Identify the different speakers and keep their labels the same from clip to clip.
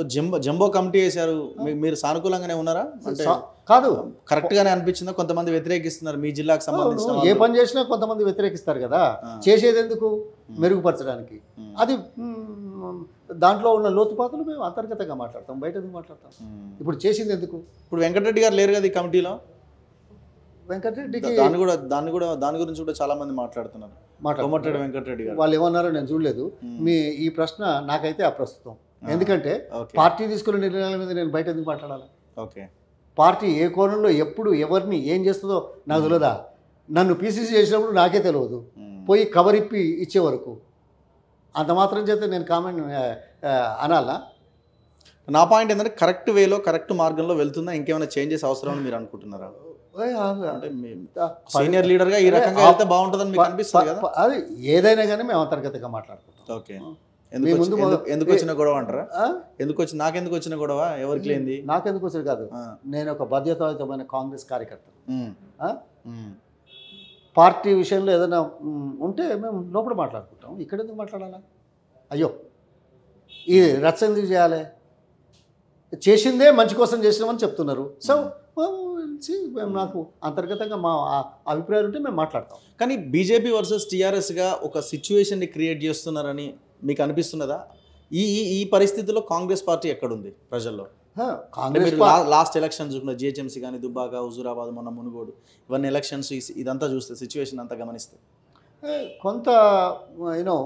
Speaker 1: So jumbo jumbo committee వేశారు మీరు సానుకూలంగానే ఉన్నారా అంటే కాదు కరెక్ట్ గానే అనిపించిందా కొంతమంది వ్యతిరేకిస్తున్నారు మీ జిల్లాకు సంబంధించిన ఏ పని చేసినా
Speaker 2: కొంతమంది వ్యతిరేకిస్తారు కదా చేసేది ఎందుకు మెరుగుపరచడానికి అది దాంట్లో ఉన్న లోతుపాతలు మేము అంతర్గతంగా మాట్లాడతాం బయట మాట్లాడతాం ఇప్పుడు చేసింది ఎందుకు ఇప్పుడు వెంకటరెడ్డి గారు లేరు కదా ఈ కమిటీలో
Speaker 1: వెంకటరెడ్డికి దాన్ని కూడా దాన్ని కూడా దాని గురించి కూడా చాలా మంది మాట్లాడుతున్నారు
Speaker 2: మాట్లాడు వెంకటరెడ్డి గారు వాళ్ళు ఏమన్నారో నేను చూడలేదు మీ ఈ ప్రశ్న నాకైతే అప్రస్తుతం ఎందుకంటే పార్టీ తీసుకున్న నిర్ణయాల మీద నేను బయట ఎందుకు మాట్లాడాలి ఓకే పార్టీ ఏ కోణంలో ఎప్పుడు ఎవరిని ఏం చేస్తుందో నాకు తెలియదా నన్ను పీసీసీ చేసినప్పుడు నాకే తెలియదు పోయి కవర్ ఇప్పి ఇచ్చే వరకు అంత మాత్రం చేస్తే నేను కామెంట్
Speaker 1: అనాలా నా పాయింట్ ఏంటంటే కరెక్ట్ వేలో కరెక్ట్ మార్గంలో వెళ్తుందా ఇంకేమైనా చేంజెస్ అవసరం అని మీరు అనుకుంటున్నారా
Speaker 2: సీనియర్ లీడర్గా ఈ రకంగా వెళ్తే
Speaker 1: బాగుంటుందని మీకు అనిపిస్తుంది కదా అది ఏదైనా కానీ మేము అంతర్గతంగా మాట్లాడుకుంటాం ఓకే ఎందుకు వచ్చిన గొడవ అంటారా ఎందుకు వచ్చి నాకెందుకు వచ్చిన గొడవ ఎవరికి లేనిది నాకెందుకు వచ్చిన కాదు
Speaker 2: నేను ఒక బాధ్యతాయుతమైన కాంగ్రెస్ కార్యకర్త పార్టీ విషయంలో ఏదైనా ఉంటే మేము లోపల మాట్లాడుకుంటాం ఇక్కడ ఎందుకు మాట్లాడాలా అయ్యో ఈ రచ్చ ఎందుకు చేయాలి చేసిందే మంచి కోసం చేసినామని చెప్తున్నారు
Speaker 1: సో మేము నాకు అంతర్గతంగా మా అభిప్రాయాలు ఉంటే మేము మాట్లాడతాం కానీ బీజేపీ వర్సెస్ టీఆర్ఎస్గా ఒక సిచ్యువేషన్ని క్రియేట్ చేస్తున్నారని మీకు అనిపిస్తున్నదా ఈ ఈ పరిస్థితిలో కాంగ్రెస్ పార్టీ ఎక్కడుంది ప్రజల్లో కాంగ్రెస్ లాస్ట్ ఎలక్షన్స్ చూసిన జిహెచ్ఎంసీ కానీ దుబ్బాక హుజూరాబాద్ మొన్న మునుగోడు ఇవన్నీ ఎలక్షన్స్ ఇదంతా చూస్తే సిచ్యువేషన్ అంతా గమనిస్తే
Speaker 2: కొంత యూనో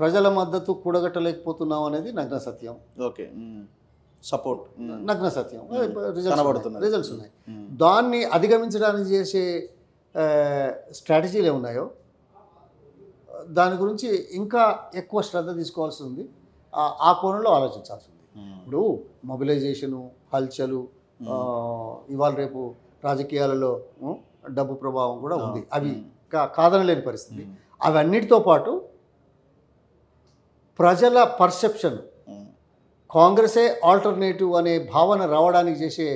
Speaker 2: ప్రజల మద్దతు కూడగట్టలేకపోతున్నాం అనేది నగ్న సత్యం ఓకే సపోర్ట్ నగ్న సత్యం రిజల్ట్స్ ఉన్నాయి దాన్ని అధిగమించడానికి చేసే స్ట్రాటజీలు ఏమున్నాయో దాని గురించి ఇంకా ఎక్కువ శ్రద్ధ తీసుకోవాల్సి ఉంది ఆ కోణంలో ఆలోచించాల్సి ఉంది hmm. ఇప్పుడు మొబిలైజేషను హల్చలు hmm. ఇవాళ రేపు రాజకీయాలలో డబ్బు ప్రభావం కూడా ఉంది అవి hmm. కాదనలేని పరిస్థితి అవన్నిటితో పాటు ప్రజల పర్సెప్షన్ కాంగ్రెసే ఆల్టర్నేటివ్ అనే భావన రావడానికి చేసే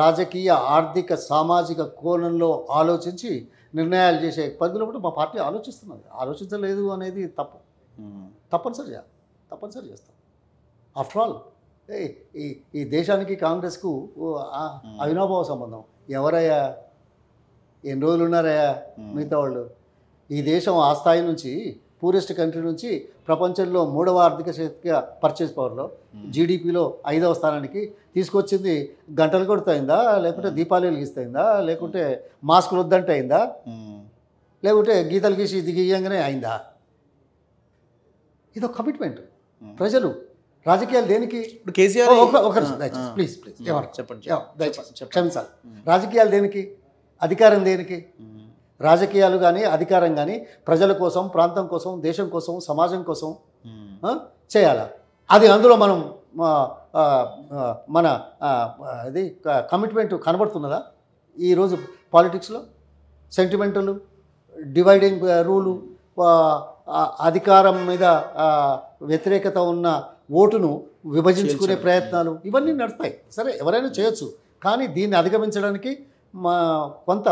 Speaker 2: రాజకీయ ఆర్థిక సామాజిక కోణంలో ఆలోచించి నిర్ణయాలు చేసే పరిధిలో కూడా మా పార్టీ ఆలోచిస్తున్నది ఆలోచించలేదు అనేది తప్పు తప్పనిసరిగా తప్పనిసరి చేస్తాం ఆఫ్టర్ ఆల్ ఈ ఈ దేశానికి కాంగ్రెస్కు అవినాభావ సంబంధం ఎవరయ్యా ఎన్ని రోజులు ఉన్నారయ్యా మిగతా వాళ్ళు ఈ దేశం ఆ స్థాయి నుంచి పూరెస్ట్ కంట్రీ నుంచి ప్రపంచంలో మూడవ ఆర్థిక శక్తిగా పర్చేస్ పవర్లో జీడిపిలో ఐదవ స్థానానికి తీసుకొచ్చింది గంటలు కొడుతయిందా లేకుంటే hmm. దీపాలు వెలిగిస్తాయిందా లేకుంటే మాస్కులు వద్దంటే అయిందా hmm. లేకుంటే గీతలు గీసి ఇది గీయంగానే అయిందా ఇదో కమిట్మెంట్ hmm. ప్రజలు రాజకీయాలు దేనికి ఇప్పుడు కేసీఆర్ ఒక ప్లీజ్ ప్లీజ్ చెప్పండి క్షమించాలి రాజకీయాలు దేనికి అధికారం దేనికి రాజకీయాలు కానీ అధికారం కానీ ప్రజల కోసం ప్రాంతం కోసం దేశం కోసం సమాజం కోసం చేయాలా అది అందులో మనం మన ఇది కమిట్మెంట్ కనబడుతున్నదా ఈరోజు పాలిటిక్స్లో సెంటిమెంటలు డివైడింగ్ రూలు అధికారం మీద వ్యతిరేకత ఉన్న ఓటును విభజించుకునే ప్రయత్నాలు ఇవన్నీ నడుస్తాయి సరే ఎవరైనా చేయొచ్చు కానీ దీన్ని అధిగమించడానికి మా కొంత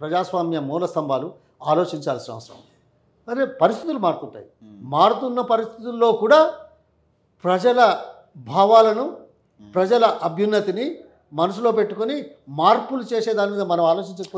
Speaker 2: ప్రజాస్వామ్య మూల స్తంభాలు ఆలోచించాల్సిన అవసరం అదే పరిస్థితులు మారుతుంటాయి మారుతున్న పరిస్థితుల్లో కూడా ప్రజల భావాలను ప్రజల అభ్యున్నతిని మనసులో పెట్టుకొని మార్పులు చేసే దాని మీద మనం ఆలోచించకపోతే